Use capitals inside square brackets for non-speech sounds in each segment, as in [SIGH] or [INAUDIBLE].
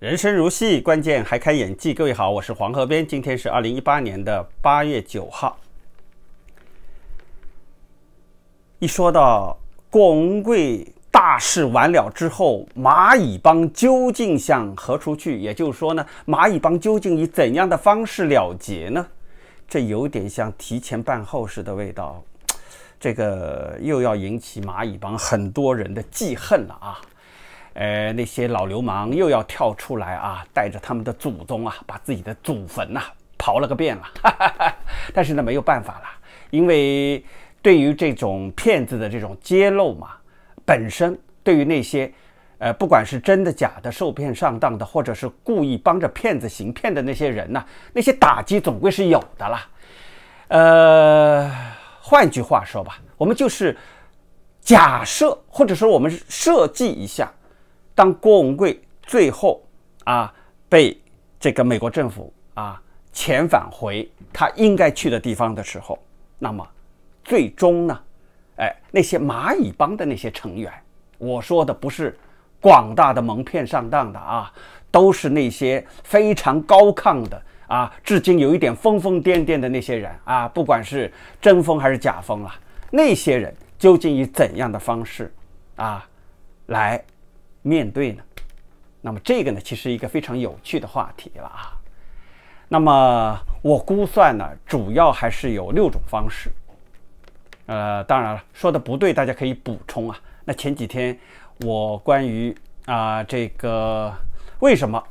人生如戏，关键还看演技。各位好，我是黄河边。今天是二零一八年的八月九号。一说到郭文贵大事完了之后，蚂蚁帮究竟向何处去？也就是说呢，蚂蚁帮究竟以怎样的方式了结呢？这有点像提前办后事的味道。这个又要引起蚂蚁帮很多人的记恨了啊！呃，那些老流氓又要跳出来啊，带着他们的祖宗啊，把自己的祖坟呐刨了个遍了。[LAUGHS] 但是呢，没有办法了，因为对于这种骗子的这种揭露嘛，本身对于那些，呃，不管是真的假的受骗上当的，或者是故意帮着骗子行骗的那些人呐，那些打击总归是有的啦。呃，换句话说吧，我们就是假设，或者说我们设计一下。当郭文贵最后啊被这个美国政府啊遣返回他应该去的地方的时候，那么最终呢，哎，那些蚂蚁帮的那些成员，我说的不是广大的蒙骗上当的啊，都是那些非常高亢的啊，至今有一点疯疯癫癫的那些人啊，不管是真疯还是假疯了，那些人究竟以怎样的方式啊来？面对呢，那么这个呢，其实一个非常有趣的话题了啊。那么我估算呢，主要还是有六种方式。呃，当然了，说的不对，大家可以补充啊。那前几天我关于啊这个为什么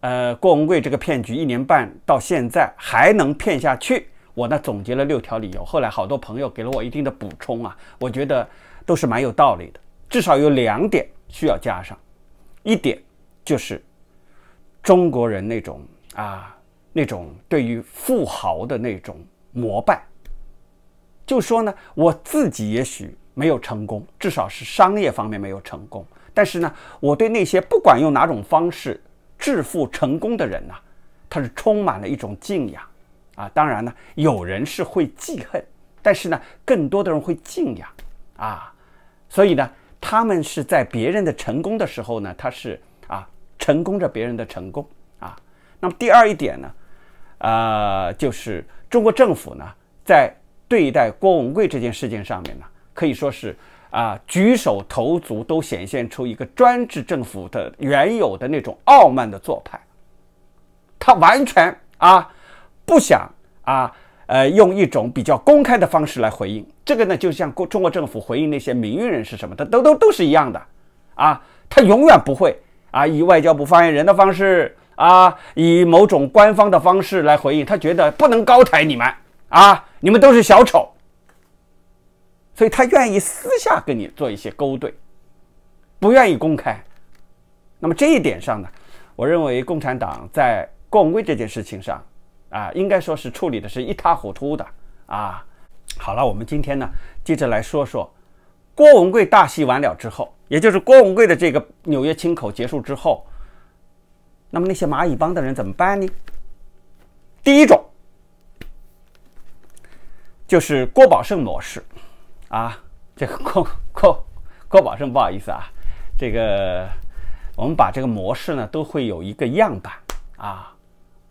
呃郭文贵这个骗局一年半到现在还能骗下去，我呢总结了六条理由。后来好多朋友给了我一定的补充啊，我觉得都是蛮有道理的，至少有两点。需要加上一点，就是中国人那种啊，那种对于富豪的那种膜拜。就说呢，我自己也许没有成功，至少是商业方面没有成功。但是呢，我对那些不管用哪种方式致富成功的人呢，他是充满了一种敬仰啊。当然呢，有人是会记恨，但是呢，更多的人会敬仰啊。所以呢。他们是在别人的成功的时候呢，他是啊成功着别人的成功啊。那么第二一点呢，呃，就是中国政府呢在对待郭文贵这件事情上面呢，可以说是啊举手投足都显现出一个专制政府的原有的那种傲慢的做派，他完全啊不想啊。呃，用一种比较公开的方式来回应这个呢，就像中中国政府回应那些名人士什么，的，都都都是一样的，啊，他永远不会啊，以外交部发言人的方式啊，以某种官方的方式来回应，他觉得不能高抬你们啊，你们都是小丑，所以他愿意私下跟你做一些勾兑，不愿意公开。那么这一点上呢，我认为共产党在共威这件事情上。啊，应该说是处理的是一塌糊涂的啊！好了，我们今天呢，接着来说说郭文贵大戏完了之后，也就是郭文贵的这个纽约清口结束之后，那么那些蚂蚁帮的人怎么办呢？第一种就是郭宝胜模式啊，这个郭郭郭宝胜，不好意思啊，这个我们把这个模式呢，都会有一个样板啊。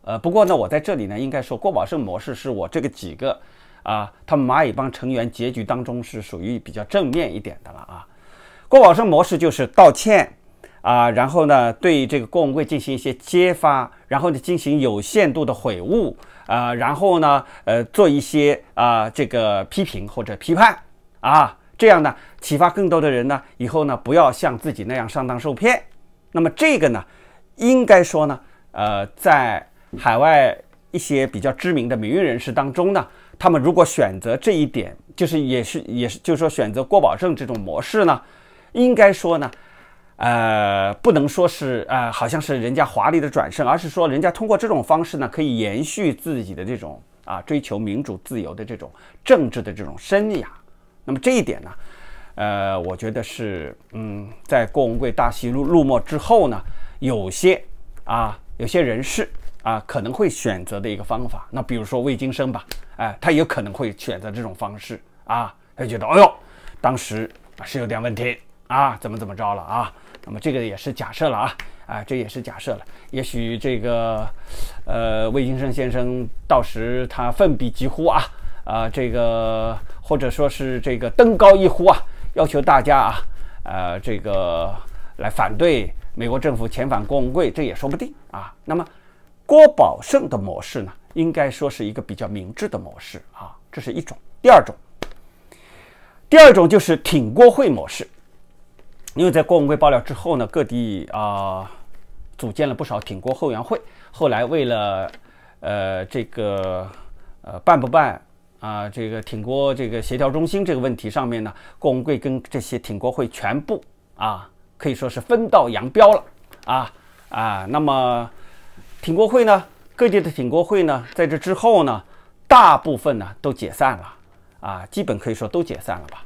呃，不过呢，我在这里呢，应该说郭宝胜模式是我这个几个，啊，他们蚂蚁帮成员结局当中是属于比较正面一点的了啊。郭宝胜模式就是道歉啊，然后呢对这个郭文贵进行一些揭发，然后呢进行有限度的悔悟啊，然后呢呃做一些啊这个批评或者批判啊，这样呢启发更多的人呢以后呢不要像自己那样上当受骗。那么这个呢，应该说呢，呃在。海外一些比较知名的名运人士当中呢，他们如果选择这一点，就是也是也是，就是说选择过保证这种模式呢，应该说呢，呃，不能说是呃，好像是人家华丽的转身，而是说人家通过这种方式呢，可以延续自己的这种啊，追求民主自由的这种政治的这种生涯。那么这一点呢，呃，我觉得是，嗯，在郭文贵大戏入入幕之后呢，有些啊，有些人士。啊，可能会选择的一个方法，那比如说魏金生吧，哎，他有可能会选择这种方式啊，他觉得，哎呦，当时是有点问题啊，怎么怎么着了啊？那么这个也是假设了啊，啊，这也是假设了，也许这个，呃，魏金生先生到时他奋笔疾呼啊，啊，这个或者说是这个登高一呼啊，要求大家啊，呃，这个来反对美国政府遣返郭文贵，这也说不定啊，那么。郭宝胜的模式呢，应该说是一个比较明智的模式啊，这是一种。第二种，第二种就是挺国会模式，因为在郭文贵爆料之后呢，各地啊组建了不少挺国后援会，后来为了呃这个呃办不办啊，这个挺国这个协调中心这个问题上面呢，郭文贵跟这些挺国会全部啊可以说是分道扬镳了啊啊，那么。挺国会呢，各地的挺国会呢，在这之后呢，大部分呢都解散了，啊，基本可以说都解散了吧。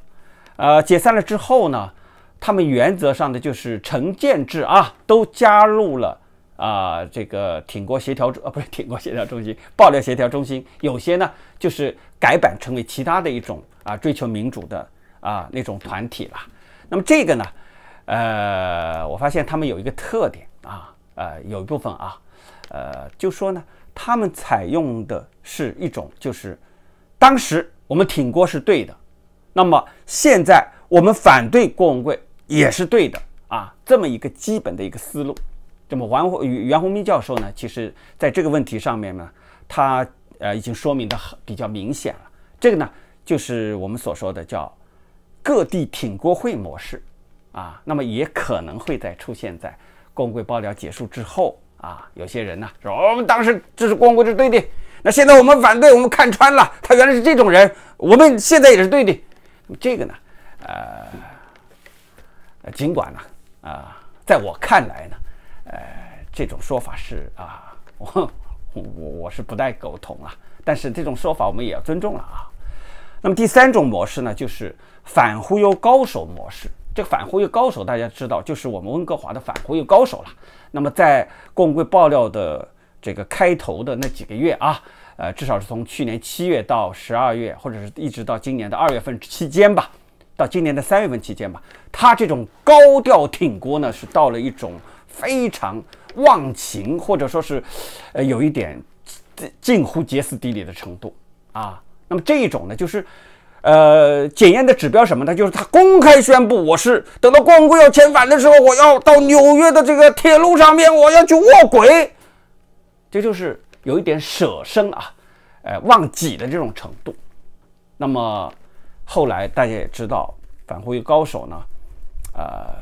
呃，解散了之后呢，他们原则上的就是成建制啊，都加入了啊这个挺国协调中呃，[LAUGHS] 不是挺国协调中心，爆料协调中心，有些呢就是改版成为其他的一种啊追求民主的啊那种团体了。那么这个呢，呃，我发现他们有一个特点啊，呃，有一部分啊。呃，就说呢，他们采用的是一种，就是当时我们挺郭是对的，那么现在我们反对郭文贵也是对的啊，这么一个基本的一个思路。那么王袁宏斌教授呢，其实在这个问题上面呢，他呃已经说明的很比较明显了。这个呢，就是我们所说的叫各地挺郭会模式啊，那么也可能会在出现在郭文贵爆料结束之后。啊，有些人呢说我们当时这是光棍是对的，那现在我们反对，我们看穿了他原来是这种人，我们现在也是对的。这个呢，呃，尽管呢，啊，在我看来呢，呃，这种说法是啊，我我我是不太苟同啊，但是这种说法我们也要尊重了啊。那么第三种模式呢，就是反忽悠高手模式。这个反忽悠高手，大家知道，就是我们温哥华的反忽悠高手了。那么，在郭文贵爆料的这个开头的那几个月啊，呃，至少是从去年七月到十二月，或者是一直到今年的二月份期间吧，到今年的三月份期间吧，他这种高调挺锅呢，是到了一种非常忘情，或者说是，呃，有一点近近乎歇斯底里的程度啊。那么这一种呢，就是。呃，检验的指标什么呢？就是他公开宣布，我是等到光棍要遣返的时候，我要到纽约的这个铁路上面，我要去卧轨，这就是有一点舍身啊，呃，忘己的这种程度。那么后来大家也知道，反恐高手呢，呃，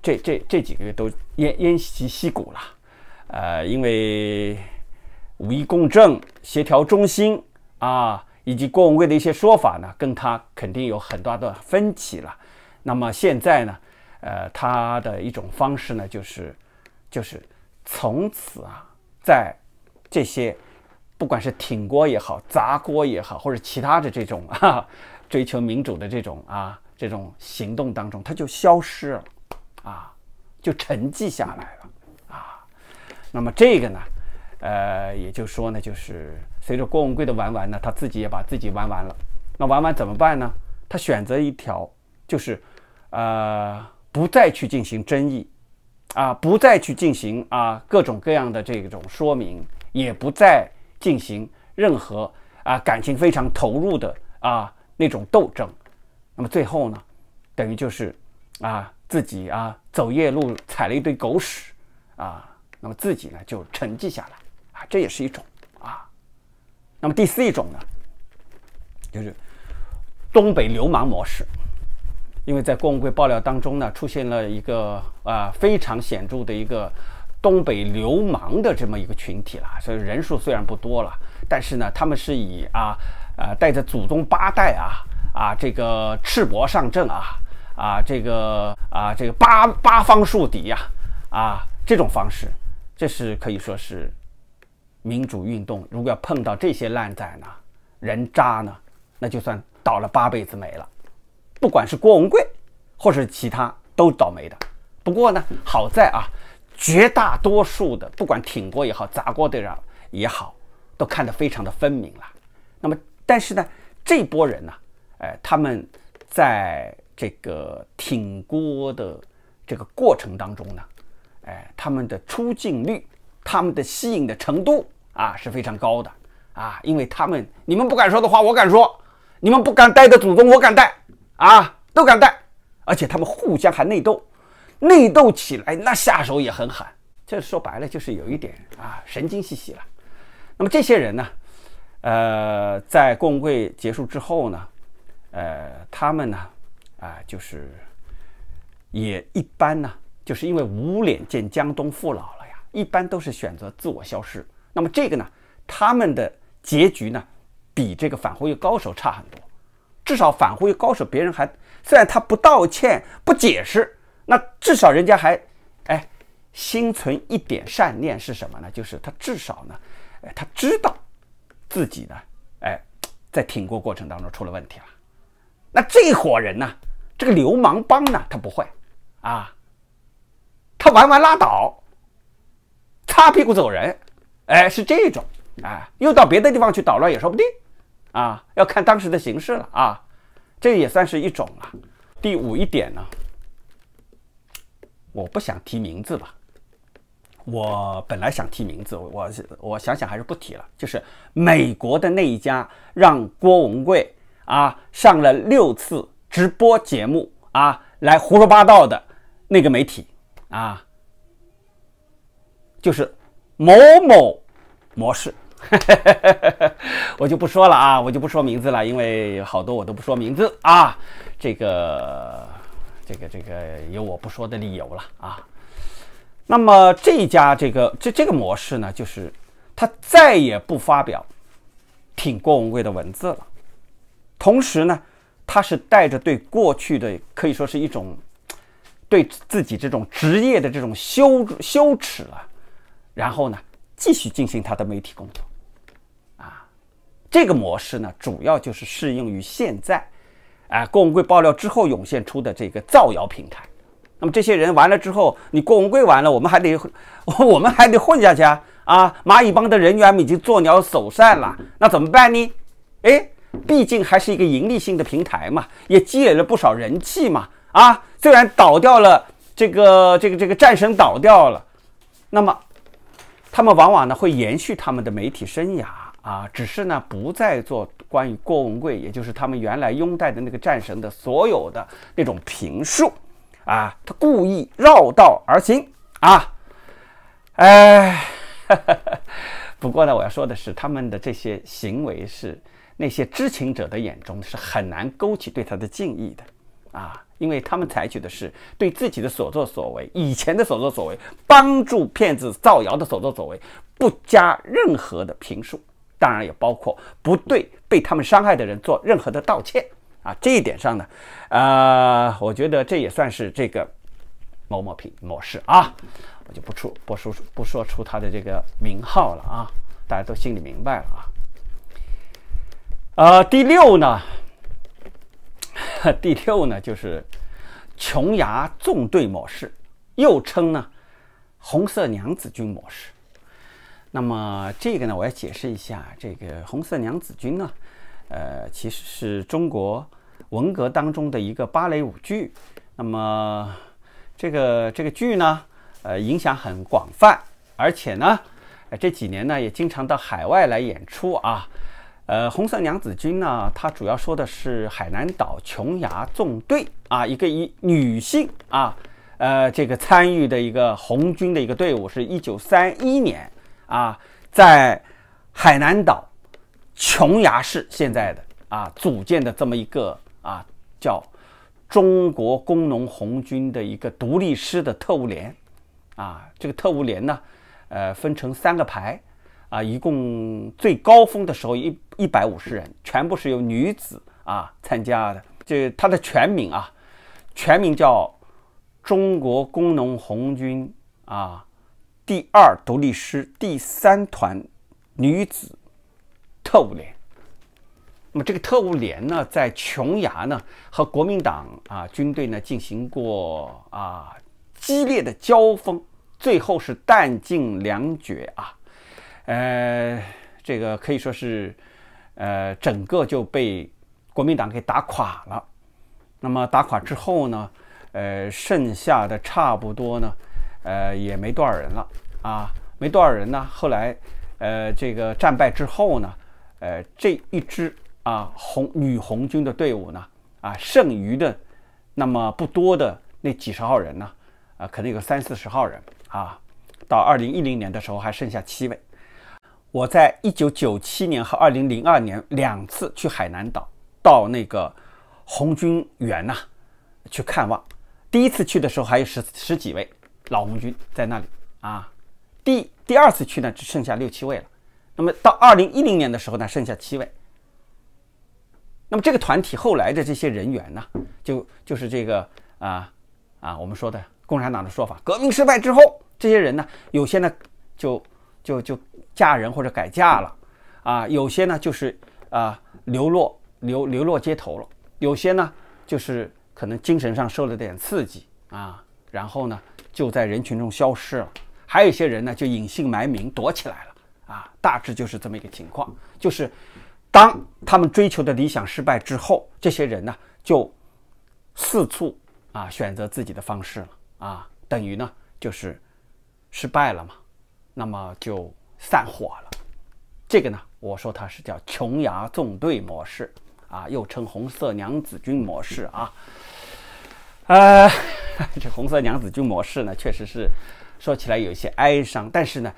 这这这几个月都奄烟息息鼓了，呃，因为五一共振协调中心啊。以及郭文贵的一些说法呢，跟他肯定有很大的分歧了。那么现在呢，呃，他的一种方式呢，就是，就是从此啊，在这些不管是挺锅也好、砸锅也好，或者其他的这种啊 [LAUGHS] 追求民主的这种啊这种行动当中，他就消失了，啊，就沉寂下来了，啊。那么这个呢？呃，也就说呢，就是随着郭文贵的玩完呢，他自己也把自己玩完了。那玩完怎么办呢？他选择一条，就是，呃，不再去进行争议，啊，不再去进行啊各种各样的这种说明，也不再进行任何啊感情非常投入的啊那种斗争。那么最后呢，等于就是，啊，自己啊走夜路踩了一堆狗屎，啊，那么自己呢就沉寂下来。这也是一种啊。那么第四一种呢，就是东北流氓模式，因为在郭文贵爆料当中呢，出现了一个啊非常显著的一个东北流氓的这么一个群体了。所以人数虽然不多了，但是呢，他们是以啊啊带着祖宗八代啊啊这个赤膊上阵啊啊这个啊这个八八方树敌呀啊这种方式，这是可以说是。民主运动如果要碰到这些烂仔呢，人渣呢，那就算倒了八辈子霉了。不管是郭文贵，或是其他都倒霉的。不过呢，好在啊，绝大多数的不管挺锅也好，砸锅的人也好，都看得非常的分明了。那么，但是呢，这波人呢，呃，他们在这个挺锅的这个过程当中呢，哎，他们的出镜率。他们的吸引的程度啊是非常高的啊，因为他们你们不敢说的话我敢说，你们不敢带的祖宗我敢带啊，都敢带，而且他们互相还内斗，内斗起来那下手也很狠，这说白了就是有一点啊神经兮兮了。那么这些人呢，呃，在共会结束之后呢，呃，他们呢啊就是也一般呢，就是因为无脸见江东父老。一般都是选择自我消失。那么这个呢，他们的结局呢，比这个反忽悠高手差很多。至少反忽悠高手，别人还虽然他不道歉不解释，那至少人家还哎心存一点善念是什么呢？就是他至少呢，哎，他知道自己呢，哎，在挺过过程当中出了问题了。那这伙人呢，这个流氓帮呢，他不会啊，他玩玩拉倒。擦屁股走人，哎，是这种，啊，又到别的地方去捣乱也说不定，啊，要看当时的形势了啊，这也算是一种啊。第五一点呢，我不想提名字吧，我本来想提名字，我我想想还是不提了，就是美国的那一家让郭文贵啊上了六次直播节目啊来胡说八道的那个媒体啊。就是某某模式，[LAUGHS] 我就不说了啊，我就不说名字了，因为好多我都不说名字啊。这个、这个、这个有我不说的理由了啊。那么这家这个这这个模式呢，就是他再也不发表挺郭文贵的文字了，同时呢，他是带着对过去的可以说是一种对自己这种职业的这种羞羞耻了。然后呢，继续进行他的媒体工作，啊，这个模式呢，主要就是适用于现在，啊，郭文贵爆料之后涌现出的这个造谣平台。那么这些人完了之后，你郭文贵完了，我们还得，[LAUGHS] 我们还得混下去啊！啊，蚂蚁帮的人员们已经作鸟走散了，那怎么办呢？哎，毕竟还是一个盈利性的平台嘛，也积累了不少人气嘛。啊，虽然倒掉了，这个这个这个战神倒掉了，那么。他们往往呢会延续他们的媒体生涯啊，只是呢不再做关于郭文贵，也就是他们原来拥戴的那个战神的所有的那种评述啊，他故意绕道而行啊。哎，[LAUGHS] 不过呢，我要说的是，他们的这些行为是那些知情者的眼中是很难勾起对他的敬意的啊。因为他们采取的是对自己的所作所为、以前的所作所为、帮助骗子造谣的所作所为，不加任何的评述，当然也包括不对被他们伤害的人做任何的道歉啊。这一点上呢，呃，我觉得这也算是这个某某平模式啊，我就不出不说不说出他的这个名号了啊，大家都心里明白了啊。呃，第六呢？[LAUGHS] 第六呢，就是琼崖纵队模式，又称呢红色娘子军模式。那么这个呢，我要解释一下，这个红色娘子军呢，呃，其实是中国文革当中的一个芭蕾舞剧。那么这个这个剧呢，呃，影响很广泛，而且呢，这几年呢也经常到海外来演出啊。呃，红色娘子军呢，它主要说的是海南岛琼崖纵队啊，一个以女性啊，呃，这个参与的一个红军的一个队伍，是一九三一年啊，在海南岛琼崖市现在的啊组建的这么一个啊叫中国工农红军的一个独立师的特务连啊，这个特务连呢，呃，分成三个排。啊，一共最高峰的时候一一百五十人，全部是由女子啊参加的。这他的全名啊，全名叫中国工农红军啊第二独立师第三团女子特务连。那么这个特务连呢，在琼崖呢和国民党啊军队呢进行过啊激烈的交锋，最后是弹尽粮绝啊。呃，这个可以说是，呃，整个就被国民党给打垮了。那么打垮之后呢，呃，剩下的差不多呢，呃，也没多少人了啊，没多少人呢。后来，呃，这个战败之后呢，呃，这一支啊红女红军的队伍呢，啊，剩余的那么不多的那几十号人呢，啊，可能有三四十号人啊，到二零一零年的时候还剩下七位。我在一九九七年和二零零二年两次去海南岛，到那个红军园呐去看望。第一次去的时候还有十十几位老红军在那里啊。第第二次去呢，只剩下六七位了。那么到二零一零年的时候呢，剩下七位。那么这个团体后来的这些人员呢，就就是这个啊啊我们说的共产党的说法，革命失败之后，这些人呢，有些呢就。就就嫁人或者改嫁了，啊，有些呢就是啊流落流流落街头了，有些呢就是可能精神上受了点刺激啊，然后呢就在人群中消失了，还有一些人呢就隐姓埋名躲起来了啊，大致就是这么一个情况，就是当他们追求的理想失败之后，这些人呢就四处啊选择自己的方式了啊，等于呢就是失败了嘛。那么就散伙了。这个呢，我说它是叫琼崖纵队模式啊，又称红色娘子军模式啊。呃，[LAUGHS] 这红色娘子军模式呢，确实是说起来有些哀伤，但是呢，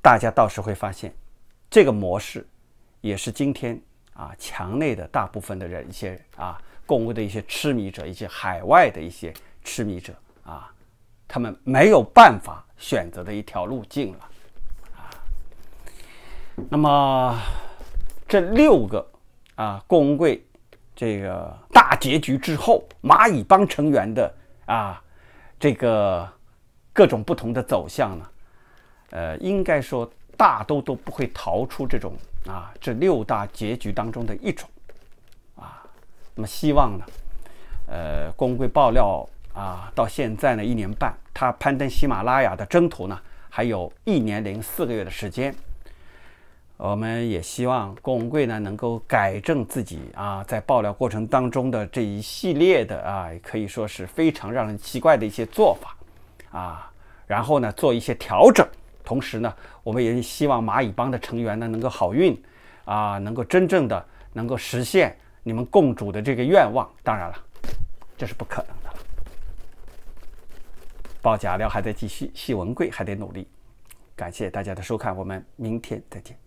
大家倒是会发现，这个模式也是今天啊墙内的大部分的人一些啊公屋的一些痴迷者，一些海外的一些痴迷者啊。他们没有办法选择的一条路径了，啊，那么这六个啊，公文贵这个大结局之后，蚂蚁帮成员的啊，这个各种不同的走向呢，呃，应该说大都都不会逃出这种啊，这六大结局当中的一种，啊，那么希望呢，呃，公会爆料。啊，到现在呢，一年半，他攀登喜马拉雅的征途呢，还有一年零四个月的时间。我们也希望郭文贵呢能够改正自己啊，在爆料过程当中的这一系列的啊，可以说是非常让人奇怪的一些做法啊，然后呢，做一些调整。同时呢，我们也希望蚂蚁帮的成员呢能够好运啊，能够真正的能够实现你们共主的这个愿望。当然了，这是不可能。报价料还在继续，戏文贵还得努力。感谢大家的收看，我们明天再见。